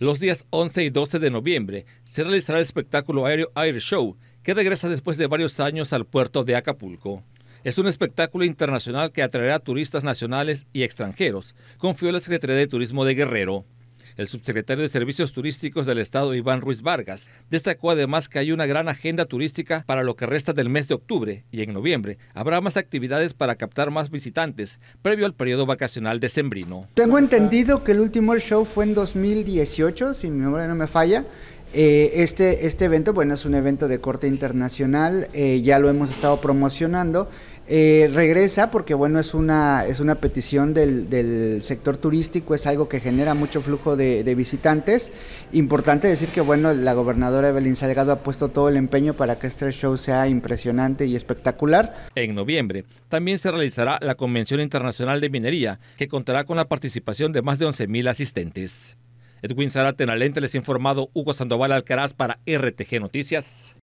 Los días 11 y 12 de noviembre se realizará el espectáculo aéreo Air Show, que regresa después de varios años al puerto de Acapulco. Es un espectáculo internacional que atraerá turistas nacionales y extranjeros, confió la Secretaría de Turismo de Guerrero. El subsecretario de Servicios Turísticos del Estado, Iván Ruiz Vargas, destacó además que hay una gran agenda turística para lo que resta del mes de octubre y en noviembre habrá más actividades para captar más visitantes previo al periodo vacacional decembrino. Tengo entendido que el último show fue en 2018, si mi memoria no me falla. Eh, este, este evento, bueno, es un evento de corte internacional, eh, ya lo hemos estado promocionando. Eh, regresa porque bueno es una es una petición del, sector turístico es algo que genera mucho flujo de, visitantes importante decir que bueno la gobernadora Evelyn Salgado ha puesto todo el empeño para que este show sea impresionante y espectacular en noviembre también se realizará la convención internacional de minería que contará con la participación de más de 11.000 asistentes Edwin Zarate en les ha informado Hugo Sandoval Alcaraz para RTG Noticias